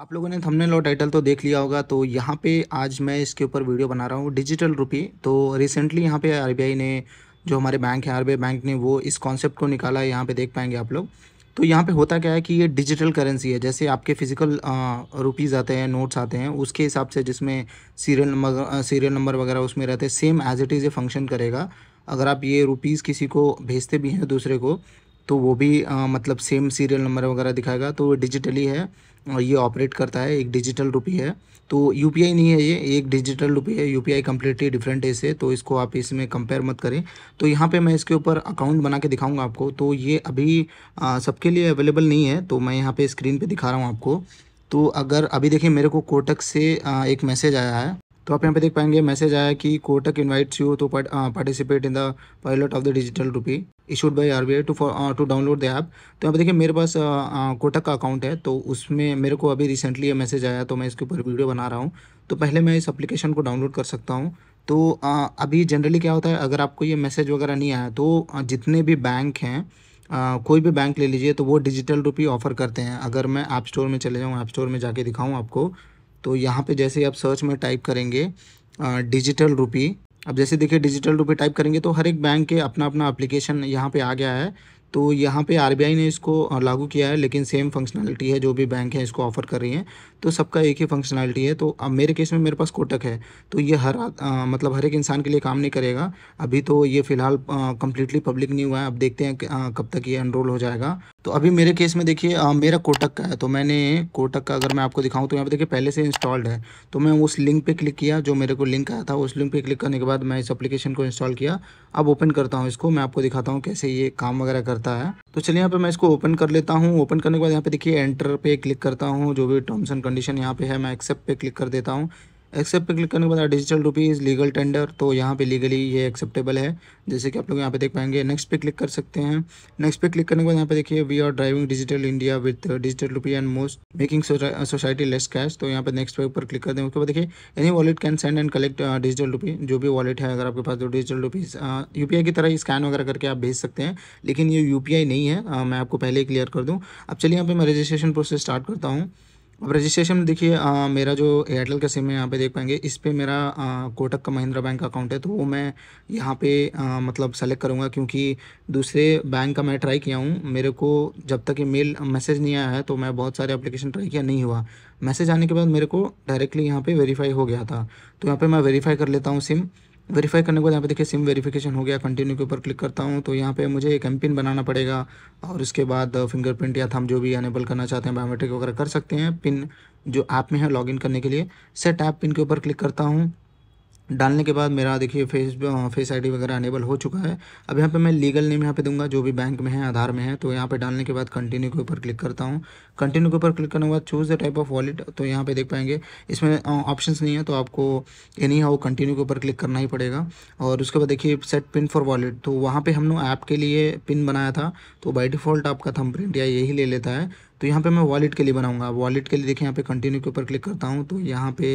आप लोगों ने थंबनेल और टाइटल तो देख लिया होगा तो यहाँ पे आज मैं इसके ऊपर वीडियो बना रहा हूँ डिजिटल रुपी तो रिसेंटली यहाँ पे आरबीआई ने जो हमारे बैंक है आरबीआई बैंक ने वो इस कॉन्सेप्ट को निकाला है यहाँ पे देख पाएंगे आप लोग तो यहाँ पे होता क्या है कि ये डिजिटल करेंसी है जैसे आपके फिजिकल रुपीज़ आते हैं नोट्स आते हैं उसके हिसाब से जिसमें सीरियल नंबर सीरियल नंबर वगैरह उसमें रहते हैं सेम एज इट इज़ ये फंक्शन करेगा अगर आप ये रुपीज़ किसी को भेजते भी हैं दूसरे को तो वो भी आ, मतलब सेम सीरियल नंबर वगैरह दिखाएगा तो डिजिटली है और ये ऑपरेट करता है एक डिजिटल रुपी है तो यू नहीं है ये एक डिजिटल रुपी है U P I completely different है तो इसको आप इसमें कंपेयर मत करें तो यहाँ पे मैं इसके ऊपर अकाउंट बना के दिखाऊंगा आपको तो ये अभी सबके लिए अवेलेबल नहीं है तो मैं यहाँ पे स्क्रीन पे दिखा रहा हूँ आपको तो अगर अभी देखिए मेरे को कोटक से एक मैसेज आया है तो आप यहाँ पे देख पाएंगे मैसेज आया कि Kotak invites you to participate in the pilot of the digital rupee issued by R B I to to download the app तो यहाँ पे देखिए मेरे पास uh, uh, कोटक का अकाउंट है तो उसमें मेरे को अभी रिसेंटली ये मैसेज आया तो मैं इसके ऊपर वीडियो बना रहा हूँ तो पहले मैं इस एप्लीकेशन को डाउनलोड कर सकता हूँ तो uh, अभी जनरली क्या होता है अगर आपको ये मैसेज वगैरह नहीं आया तो जितने भी बैंक हैं कोई भी बैंक ले लीजिए तो वो डिजिटल रूपी ऑफ़र करते हैं अगर मैं ऐप स्टोर में चले जाऊँ ऐप स्टोर में जाके दिखाऊँ आपको तो यहाँ पे जैसे आप सर्च में टाइप करेंगे डिजिटल रुपी अब जैसे देखिए डिजिटल रुपी टाइप करेंगे तो हर एक बैंक के अपना अपना एप्लीकेशन यहाँ पे आ गया है तो यहाँ पे आरबीआई ने इसको लागू किया है लेकिन सेम फंक्शनैलिटी है जो भी बैंक है इसको ऑफर कर रही हैं तो सबका एक ही फंक्शनैलिटी है तो अब मेरे केस में मेरे पास कोटक है तो ये हर आ, मतलब हर एक इंसान के लिए काम नहीं करेगा अभी तो ये फ़िलहाल कम्प्लीटली पब्लिक नहीं हुआ है अब देखते हैं कब तक ये अनरोल हो जाएगा तो अभी मेरे केस में देखिए मेरा कोटक का है तो मैंने कोटक का अगर मैं आपको दिखाऊं तो यहाँ पे देखिए पहले से इंस्टॉल्ड है तो मैं उस लिंक पे क्लिक किया जो मेरे को लिंक आया था उस लिंक पे क्लिक करने के बाद मैं इस एप्लीकेशन को इंस्टॉल किया अब ओपन करता हूँ इसको मैं आपको दिखाता हूँ कैसे ये काम वगैरह करता है तो चलिए यहाँ पर मैं इसको ओपन कर लेता हूँ ओपन करने के बाद यहाँ पे देखिए एंटर पे क्लिक करता हूँ जो भी टर्म्स एंड कंडीशन यहाँ पे है मैं एक्सेप्ट पे क्लिक कर देता हूँ एक्सेप्ट क्लिक करने के बाद डिजिटल रुपीज़ लीगल टेंडर तो यहाँ पे लीगली ये एक्सेप्टेबल है जैसे कि आप लोग यहाँ पे देख पाएंगे नेक्स्ट पे क्लिक कर सकते हैं नेक्स्ट पे क्लिक करने के बाद यहाँ पे देखिए we are driving digital India with digital rupee and most making society less cash तो यहाँ पे नेक्स्ट पे ऊपर क्लिक कर दें उसके बाद देखिए any wallet can send and collect digital rupee जो भी वॉलेट है अगर आपके पास तो डिजिटल रुपीज़ यू की तरह स्कैन वगैरह करके आप भेज सकते हैं लेकिन ये यू नहीं है uh, मैं आपको पहले ही क्लियर कर दूँ अब चलिए यहाँ पर मैं रजिस्ट्रेशन प्रोसेस स्टार्ट करता हूँ अब रजिस्ट्रेशन देखिए मेरा जो एयरटेल का सिम है यहाँ पे देख पाएंगे इस पर मेरा आ, कोटक का महिंद्रा बैंक अकाउंट है तो वो मैं यहाँ पे आ, मतलब सेलेक्ट करूँगा क्योंकि दूसरे बैंक का मैं ट्राई किया हूँ मेरे को जब तक ये मेल मैसेज नहीं आया है तो मैं बहुत सारे एप्लीकेशन ट्राई किया नहीं हुआ मैसेज आने के बाद मेरे को डायरेक्टली यहाँ पर वेरीफाई हो गया था तो यहाँ पर मैं वेरीफाई कर लेता हूँ सिम वेरीफाई करने के बाद यहाँ पे देखिए सिम वेरीफिकेशन हो गया कंटिन्यू के ऊपर क्लिक करता हूँ तो यहाँ पे मुझे एक एम पिन बनाना पड़ेगा और उसके बाद फिंगरप्रिंट uh, या थम जो भी अनेबल करना चाहते हैं बायोमेट्रिक वगैरह कर सकते हैं पिन जो ऐप में है लॉगिन करने के लिए सेट ऐप पिन के ऊपर क्लिक करता हूँ डालने के बाद मेरा देखिए फेस फेस आईडी वगैरह अनेबल हो चुका है अब यहाँ पे मैं लीगल नेम यहाँ पे दूंगा जो भी बैंक में है आधार में है तो यहाँ पे डालने के बाद कंटिन्यू के ऊपर क्लिक करता हूँ कंटिन्यू के ऊपर क्लिक करने के बाद choose the type of wallet तो यहाँ पे देख पाएंगे इसमें ऑप्शन नहीं है तो आपको एनी हाउ कंटिन्यू के ऊपर क्लिक करना ही पड़ेगा और उसके बाद देखिए सेट पिन फॉर वॉलेट तो वहाँ पर हमने ऐप के लिए पिन बनाया था तो बाई डिफ़ॉल्ट आपका थम प्रिंट या यही ले लेता है तो यहाँ पे मैं वॉलेट के लिए बनाऊंगा वॉलेट के लिए देखिए यहाँ पे कंटिन्यू के ऊपर क्लिक करता हूँ तो यहाँ पे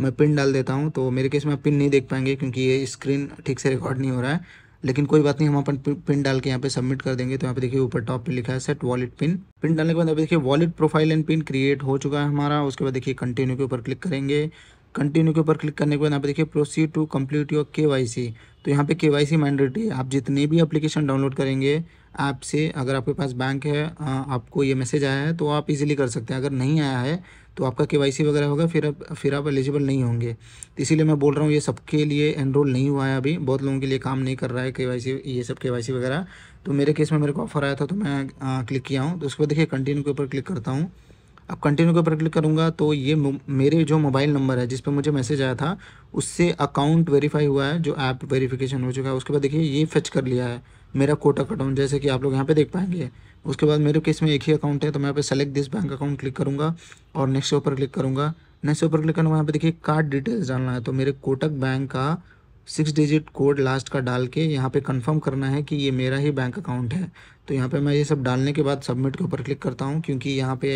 मैं पिन डाल देता हूँ तो मेरे केस में आप पिन नहीं देख पाएंगे क्योंकि ये स्क्रीन ठीक से रिकॉर्ड नहीं हो रहा है लेकिन कोई बात नहीं हम अपन पिन डाल के यहाँ पे सबमिट कर देंगे तो यहाँ पे देखिए ऊपर टॉप पे लिखा है सेट वॉलेट पिन पिन डालने के बाद अभी देखिए wallet profile and pin create हो चुका है हमारा उसके बाद देखिए कंटिन्यू के ऊपर क्लिक करेंगे कंटिन्यू के ऊपर क्लिक करने के बाद यहाँ पे देखिए प्रोसीड टू कम्प्लीट योर के तो यहाँ पे के वाई सी आप जितनी भी अपलीकेशन डाउनलोड करेंगे ऐप से अगर आपके पास बैंक है आपको ये मैसेज आया है तो आप इजीली कर सकते हैं अगर नहीं आया है तो आपका के वगैरह होगा फिर आप फिर आप एलिजिबल नहीं होंगे तो इसीलिए मैं बोल रहा हूँ ये सबके लिए एनरोल नहीं हुआ है अभी बहुत लोगों के लिए काम नहीं कर रहा है के ये सब के वगैरह तो मेरे केस में मेरे को ऑफर आया था तो मैं क्लिक किया हूँ तो उसके बाद देखिए कंटिन्यू के ऊपर क्लिक करता हूँ अब कंटिन्यू के ऊपर क्लिक करूँगा तो ये मेरे जो मोबाइल नंबर है जिस पर मुझे मैसेज आया था उससे अकाउंट वेरीफाई हुआ है जो ऐप वेरीफिकेशन हो चुका है उसके बाद देखिए ये फेच कर लिया है मेरा कोटा अकाउंट जैसे कि आप लोग यहाँ पे देख पाएंगे उसके बाद मेरे केस में एक ही अकाउंट है तो मैं यहाँ पे select this bank account click करूँगा और नेक्स्ट ऊपर क्लिक करूँगा नेक्स्ट ऊपर क्लिक करूँगा यहाँ पे देखिए कार्ड डिटेल्स डालना है तो मेरे कोटक बैंक का सिक्स डिजिट कोड लास्ट का डाल के यहाँ पे कंफर्म करना है कि ये मेरा ही बैंक अकाउंट है तो यहाँ पे मैं ये सब डालने के बाद सबमिट के ऊपर क्लिक करता हूँ क्योंकि यहाँ पे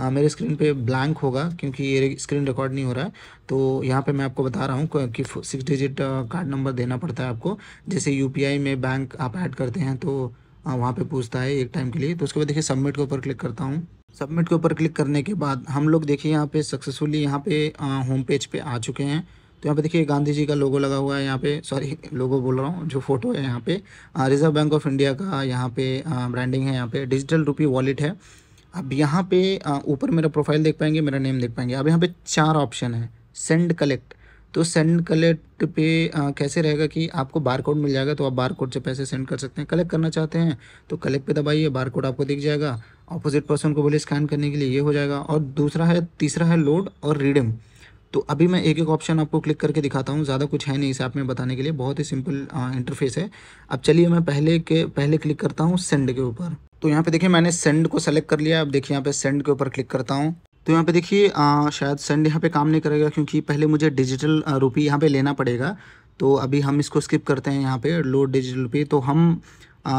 आ, मेरे स्क्रीन पे ब्लैंक होगा क्योंकि ये स्क्रीन रिकॉर्ड नहीं हो रहा है तो यहाँ पे मैं आपको बता रहा हूँ कि सिक्स डिजिट कार्ड नंबर देना पड़ता है आपको जैसे यू में बैंक आप ऐड करते हैं तो वहाँ पे पूछता है एक टाइम के लिए तो उसके बाद देखिए सबमिट के ऊपर क्लिक करता हूँ सबमिट के ऊपर क्लिक करने के बाद हम लोग देखिए यहाँ पे सक्सेसफुली यहाँ पे होम पेज पे आ चुके हैं तो यहाँ पे देखिए गांधी जी का लोगो लगा हुआ है यहाँ पे सॉरी लोगो बोल रहा हूँ जो फोटो है यहाँ पे रिजर्व बैंक ऑफ इंडिया का यहाँ पे ब्रांडिंग है यहाँ पे डिजिटल रूपी वॉलेट है अब यहाँ पे ऊपर मेरा प्रोफाइल देख पाएंगे मेरा नेम देख पाएंगे अब यहाँ पे चार ऑप्शन है सेंड कलेक्ट तो सेंड कलेक्ट पे आ, कैसे रहेगा कि आपको बार कोड मिल जाएगा तो आप बार कोड से पैसे सेंड कर सकते हैं कलेक्ट करना चाहते हैं तो कलेक्ट पे दबाइए बार कोड आपको दिख जाएगा ऑपोजिट पर्सन को बोले स्कैन करने के लिए ये हो जाएगा और दूसरा है तीसरा है लोड और रीडिंग तो अभी मैं एक एक ऑप्शन आपको क्लिक करके दिखाता हूँ ज़्यादा कुछ है नहीं इस ऐप में बताने के लिए बहुत ही सिंपल इंटरफेस है अब चलिए मैं पहले के पहले क्लिक करता हूँ सेंड के ऊपर तो यहाँ पे देखिए मैंने सेंड को सेलेक्ट कर लिया अब देखिए यहाँ पे सेंड के ऊपर क्लिक करता हूँ तो यहाँ पे देखिए शायद सेंड यहाँ पे काम नहीं करेगा क्योंकि पहले मुझे डिजिटल रुपी यहाँ पे लेना पड़ेगा तो अभी हम इसको स्किप करते हैं यहाँ पे लो डिजिटल रुपी तो हम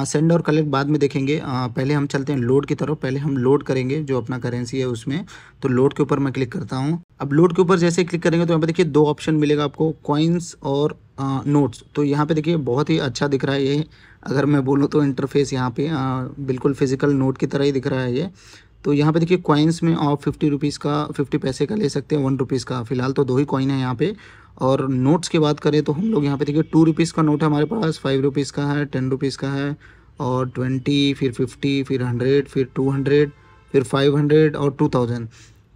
सेंड और कलेक्ट बाद में देखेंगे आ, पहले हम चलते हैं लोड की तरफ पहले हम लोड करेंगे जो अपना करेंसी है उसमें तो लोड के ऊपर मैं क्लिक करता हूँ अब लोड के ऊपर जैसे क्लिक करेंगे तो यहाँ पे देखिए दो ऑप्शन मिलेगा आपको कॉइन्स और नोट्स तो यहाँ पे देखिए बहुत ही अच्छा दिख रहा है ये अगर मैं बोलूँ तो इंटरफेस यहाँ पे आ, बिल्कुल फिजिकल नोट की तरह ही दिख रहा है ये तो यहाँ पे देखिए कॉइन्स में आप फिफ्टी रुपीज़ का फिफ्टी पैसे का ले सकते हैं वन रुपीज़ का फिलहाल तो दो ही कॉइन है यहाँ पे और नोट्स की बात करें तो हम लोग यहाँ पे देखिए टू रुपीज़ का नोट है हमारे पास फाइव रुपीज़ का है टेन रुपीज़ का है और ट्वेंटी फिर फिफ्टी फिर हंड्रेड फिर टू हंड्रेड फिर फाइव हंड्रेड और टू थाउजेंड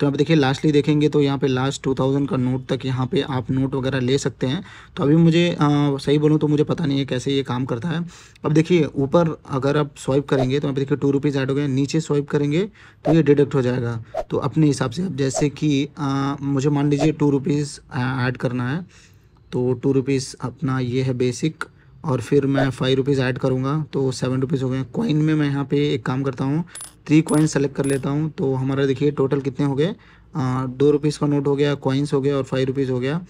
तो यहाँ पे देखिए लास्टली देखेंगे तो यहाँ पे लास्ट टू थाउजेंड का नोट तक यहाँ पे आप नोट वगैरह ले सकते हैं तो अभी मुझे आ, सही बोलूँ तो मुझे पता नहीं है कैसे ये काम करता है अब देखिए ऊपर अगर आप स्वाइप करेंगे तो यहाँ पे देखिए टू रुपीज़ ऐड हो गए नीचे स्वाइप करेंगे तो ये डिडक्ट हो जाएगा तो अपने हिसाब से अब जैसे कि आ, मुझे मान लीजिए टू रुपीज़ ऐड करना है तो टू रुपीज़ अपना ये है बेसिक और फिर मैं फाइव रुपीज़ ऐड करूँगा तो सेवन रुपीज़ हो गए कॉइन में मैं यहाँ पे एक काम करता हूँ थ्री कॉइन्स सेलेक्ट कर लेता हूँ तो हमारा देखिए टोटल कितने हो गए दो रुपीज़ का नोट हो गया कॉइन्स हो गया और फाइव रुपीज़ हो गया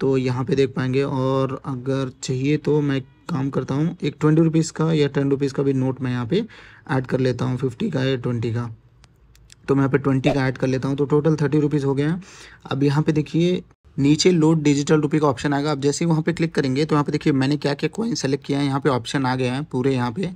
तो यहाँ पे देख पाएंगे और अगर चाहिए तो मैं काम करता हूँ एक ट्वेंटी रुपीज़ का या टेन रुपीज़ का भी नोट मैं यहाँ पे ऐड कर लेता हूँ फिफ्टी का या ट्वेंटी का तो मैं यहाँ पे ट्वेंटी का ऐड कर लेता हूँ तो टोटल थर्टी रुपीज़ हो गए हैं अब यहाँ पे देखिए नीचे लोड डिजिटल रुपी का ऑप्शन आएगा अब जैसे ही वहाँ पे क्लिक करेंगे तो यहाँ पर देखिए मैंने क्या क्या कॉइन सेलेक्ट किया है यहाँ पे ऑप्शन आ गया है पूरे यहाँ पे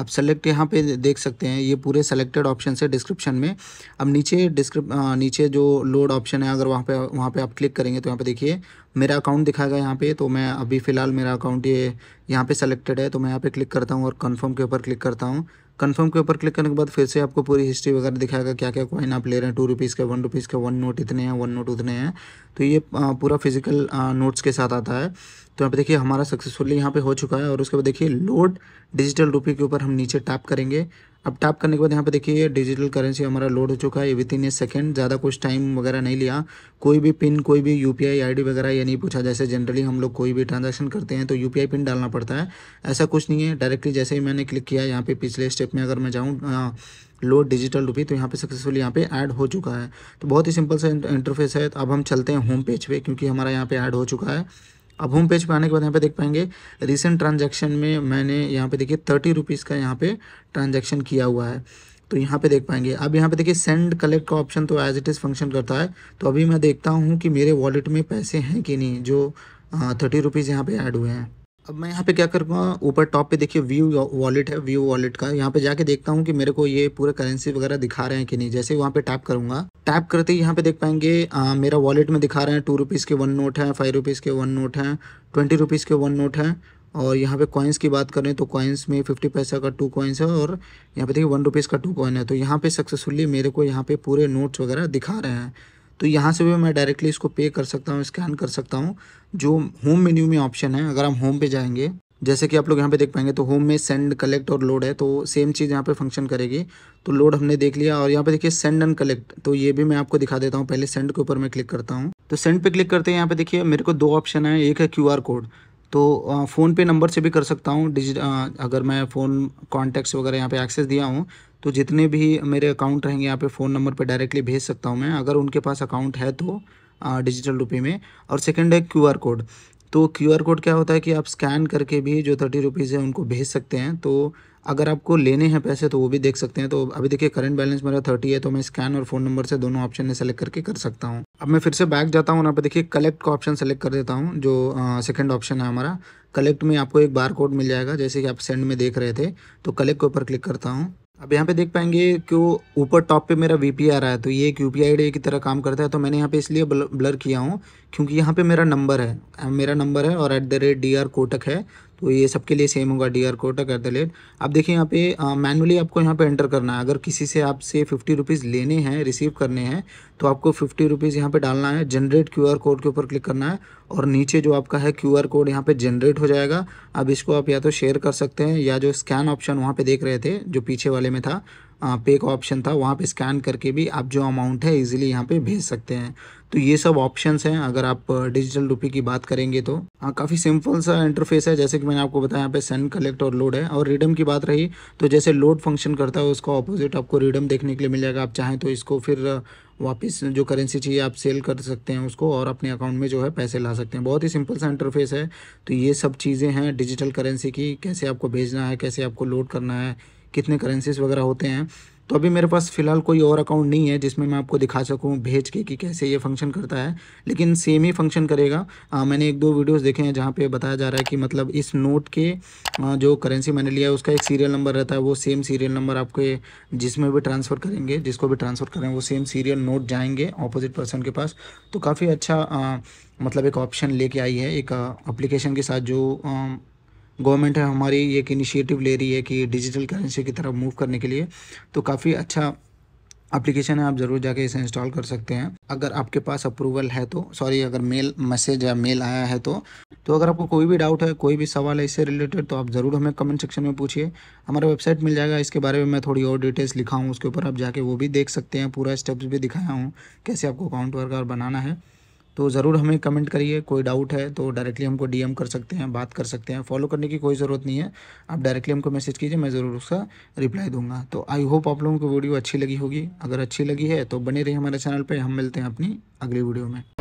आप सेलेक्ट यहाँ पे देख सकते हैं ये पूरे सेलेक्टेड ऑप्शन है डिस्क्रिप्शन में अब नीचे डिस्क्रिप नीचे जो लोड ऑप्शन है अगर वहाँ पे वहाँ पे आप क्लिक करेंगे तो यहाँ पे देखिए मेरा अकाउंट दिखाएगा यहाँ पे तो मैं अभी फ़िलहाल मेरा अकाउंट ये यहाँ पे सेलेक्टेड है तो मैं यहाँ पे क्लिक करता हूँ और कन्फर्म के ऊपर क्लिक करता हूँ कन्फर्म के ऊपर क्लिक करने के बाद फिर से आपको पूरी हिस्ट्री वगैरह दिखाएगा क्या क्या कॉइन आप ले रहे हैं टू रुपीज़ के वन रुपीज़ के वन नोट इतने हैं वन नोट उतने हैं तो ये पूरा फिजिकल नोट्स के साथ आता है तो यहाँ पे देखिए हमारा सक्सेसफुली यहाँ पे हो चुका है और उसके बाद देखिए लोड डिजिटल रुपये के ऊपर हम नीचे टैप करेंगे अब टैप करने के बाद यहाँ पे देखिए डिजिटल करेंसी हमारा लोड हो चुका है विद इन ए सेकेंड ज़्यादा कुछ टाइम वगैरह नहीं लिया कोई भी पिन कोई भी यू पी वगैरह ये नहीं पूछा जैसे जनरली हम लोग कोई भी ट्रांजेक्शन करते हैं तो यू पिन डालना पड़ता है ऐसा कुछ नहीं है डायरेक्टली जैसे ही मैंने क्लिक किया यहाँ पे पिछले स्टेप में अगर मैं जाऊँ लोड डिजिटल रुपी तो यहाँ पे सक्सेसफुल यहाँ पे ऐड हो चुका है तो बहुत ही सिंपल सा इंटरफेस है तो अब हम चलते हैं होम पेज पे क्योंकि हमारा यहाँ पे ऐड हो चुका है अब होम पेज पर आने के बाद यहाँ पे देख पाएंगे रिसेंट ट्रांजैक्शन में मैंने यहाँ पे देखिए थर्टी रुपीज़ का यहाँ पे ट्रांजैक्शन किया हुआ है तो यहाँ पे देख पाएंगे अब यहाँ पे देखिए सेंड कलेक्ट का ऑप्शन तो एज इट इज़ फंक्शन करता है तो अभी मैं देखता हूँ कि मेरे वॉलेट में पैसे हैं कि नहीं जो थर्टी हाँ, रुपीज़ यहाँ पर ऐड हुए हैं अब मैं यहाँ पे क्या करूँगा ऊपर टॉप पे देखिए व्यू वॉलेट है व्यू वॉलेट का यहाँ पे जाके देखता हूँ कि मेरे को ये पूरे करेंसी वगैरह दिखा रहे हैं कि नहीं जैसे वहाँ पे टैप करूंगा टैप करते ही यहाँ पे देख पाएंगे आ, मेरा वॉलेट में दिखा रहे हैं टू रुपीज़ के वन नोट है फाइव रुपीज़ के वन नोट हैं ट्वेंटी रुपीज़ के वन नोट हैं और यहाँ पे कॉइन्स की बात करें तो कॉइन्स में फिफ्टी पैसा का टू कॉइन्स है और यहाँ पे देखिए वन रुपीज़ का टू कॉइन है तो यहाँ पे सक्सेसफुली मेरे को यहाँ पे पूरे नोट्स वगैरह दिखा रहे हैं तो यहाँ से भी मैं डायरेक्टली इसको पे कर सकता हूँ स्कैन कर सकता हूँ जो होम मेन्यू में ऑप्शन है अगर हम होम पे जाएंगे जैसे कि आप लोग यहाँ पे देख पाएंगे तो होम में सेंड कलेक्ट और लोड है तो सेम चीज़ यहाँ पे फंक्शन करेगी तो लोड हमने देख लिया और यहाँ पे देखिए सेंड एंड कलेक्ट तो ये भी मैं आपको दिखा देता हूँ पहले सेंड के ऊपर मैं क्लिक करता हूँ तो सेंड पे क्लिक करते हैं यहाँ पे देखिए मेरे को दो ऑप्शन है एक है क्यू कोड तो फ़ोन पे नंबर से भी कर सकता हूँ डिजिट अगर मैं फ़ोन कॉन्टैक्ट्स वगैरह यहाँ पे एक्सेस दिया हूँ तो जितने भी मेरे अकाउंट रहेंगे यहाँ पे फ़ोन नंबर पे डायरेक्टली भेज सकता हूँ मैं अगर उनके पास अकाउंट है तो डिजिटल रुपये में और सेकंड है क्यूआर कोड तो क्यू आर कोड क्या होता है कि आप स्कैन करके भी जो थर्टी रुपीज़ है उनको भेज सकते हैं तो अगर आपको लेने हैं पैसे तो वो भी देख सकते हैं तो अभी देखिए करंट बैलेंस मेरा थर्टी है तो मैं स्कैन और फ़ोन नंबर से दोनों ऑप्शन ने सेलेक्ट करके कर सकता हूँ अब मैं फिर से बैक जाता हूँ यहाँ पर देखिए कलेक्ट का ऑप्शन सेलेक्ट कर देता हूँ जो सेकंड ऑप्शन है हमारा कलेक्ट में आपको एक बार कोड मिल जाएगा जैसे कि आप सेंड में देख रहे थे तो कलेक्ट के ऊपर क्लिक करता हूँ अब यहाँ पे देख पाएंगे कि ऊपर टॉप पे मेरा वी आ रहा है तो ये एक यू पी की तरह काम करता है तो मैंने यहाँ पे इसलिए ब्लर किया हूँ क्योंकि यहाँ पे मेरा नंबर है मेरा नंबर है और at the rate D R Kotak है तो ये सबके लिए सेम होगा D R code at the rate अब देखिए यहाँ पे मैनुअली आपको यहाँ पे एंटर करना है अगर किसी से आपसे फिफ्टी रुपीज़ लेने हैं रिसीव करने हैं तो आपको फिफ्टी रुपीज़ यहाँ पे डालना है जनरेट क्यू आर कोड के ऊपर क्लिक करना है और नीचे जो आपका है क्यू आर कोड यहाँ पे जनरेट हो जाएगा अब इसको आप या तो शेयर कर सकते हैं या जो स्कैन ऑप्शन वहाँ पर देख रहे थे जो पीछे वाले में था पे का ऑप्शन था वहाँ पे स्कैन करके भी आप जो अमाउंट है इजीली यहाँ पे भेज सकते हैं तो ये सब ऑप्शंस हैं अगर आप डिजिटल रूपी की बात करेंगे तो हाँ काफ़ी सिंपल सा इंटरफेस है जैसे कि मैंने आपको बताया यहाँ पे सेंड कलेक्ट और लोड है और रिडम की बात रही तो जैसे लोड फंक्शन करता है उसका ऑपोजिट आपको रिडम देखने के लिए मिल जाएगा आप चाहें तो इसको फिर वापस जो करेंसी चाहिए आप सेल कर सकते हैं उसको और अपने अकाउंट में जो है पैसे ला सकते हैं बहुत ही सिंपल सा इंटरफेस है तो ये सब चीज़ें हैं डिजिटल करेंसी की कैसे आपको भेजना है कैसे आपको लोड करना है कितने करेंसीज वगैरह होते हैं तो अभी मेरे पास फ़िलहाल कोई और अकाउंट नहीं है जिसमें मैं आपको दिखा सकूं भेज के कि कैसे ये फंक्शन करता है लेकिन सेम ही फंक्शन करेगा आ, मैंने एक दो वीडियोस देखे हैं जहाँ पे बताया जा रहा है कि मतलब इस नोट के आ, जो करेंसी मैंने लिया है उसका एक सीरियल नंबर रहता है वो सेम सीरियल नंबर आपके जिसमें भी ट्रांसफ़र करेंगे जिसको भी ट्रांसफ़र करें वो सेम सीरियल नोट जाएंगे ऑपोजिट पर्सन के पास तो काफ़ी अच्छा आ, मतलब एक ऑप्शन लेके आई है एक अप्लीकेशन के साथ जो गवर्नमेंट है हमारी एक इनिशिएटिव ले रही है कि डिजिटल करेंसी की तरफ मूव करने के लिए तो काफ़ी अच्छा एप्लीकेशन है आप ज़रूर जाके इसे इंस्टॉल कर सकते हैं अगर आपके पास अप्रूवल है तो सॉरी अगर मेल मैसेज या मेल आया है तो तो अगर आपको कोई भी डाउट है कोई भी सवाल है इससे रिलेटेड तो आप ज़रूर हमें कमेंट सेक्शन में पूछिए हमारा वेबसाइट मिल जाएगा इसके बारे में मैं थोड़ी और डिटेल्स लिखा हूँ उसके ऊपर आप जाके वो भी देख सकते हैं पूरा स्टेप्स भी दिखाया हूँ कैसे आपको अकाउंट वर्क बनाना है तो ज़रूर हमें कमेंट करिए कोई डाउट है तो डायरेक्टली हमको डीएम कर सकते हैं बात कर सकते हैं फॉलो करने की कोई ज़रूरत नहीं है आप डायरेक्टली हमको मैसेज कीजिए मैं ज़रूर उसका रिप्लाई दूंगा तो आई होप आप लोगों को वीडियो अच्छी लगी होगी अगर अच्छी लगी है तो बने रही हमारे चैनल पर हम मिलते हैं अपनी अगली वीडियो में